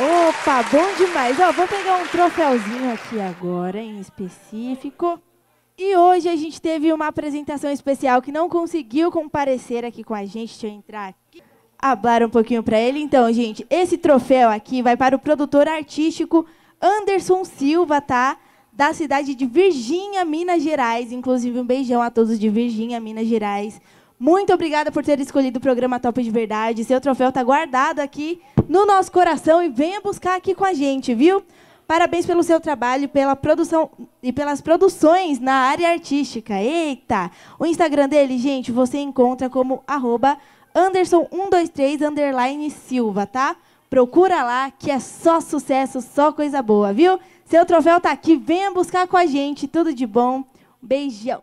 Opa, bom demais. Ó, vou pegar um troféuzinho aqui agora, em específico. E hoje a gente teve uma apresentação especial que não conseguiu comparecer aqui com a gente. Deixa eu entrar aqui. Hablar um pouquinho para ele. Então, gente, esse troféu aqui vai para o produtor artístico Anderson Silva, tá? Da cidade de Virgínia, Minas Gerais. Inclusive, um beijão a todos de Virgínia, Minas Gerais. Muito obrigada por ter escolhido o programa Top de Verdade. Seu troféu está guardado aqui no nosso coração e venha buscar aqui com a gente, viu? Parabéns pelo seu trabalho pela produção e pelas produções na área artística. Eita! O Instagram dele, gente, você encontra como arroba anderson123 silva, tá? Procura lá que é só sucesso, só coisa boa, viu? Seu troféu está aqui, venha buscar com a gente. Tudo de bom. Beijão.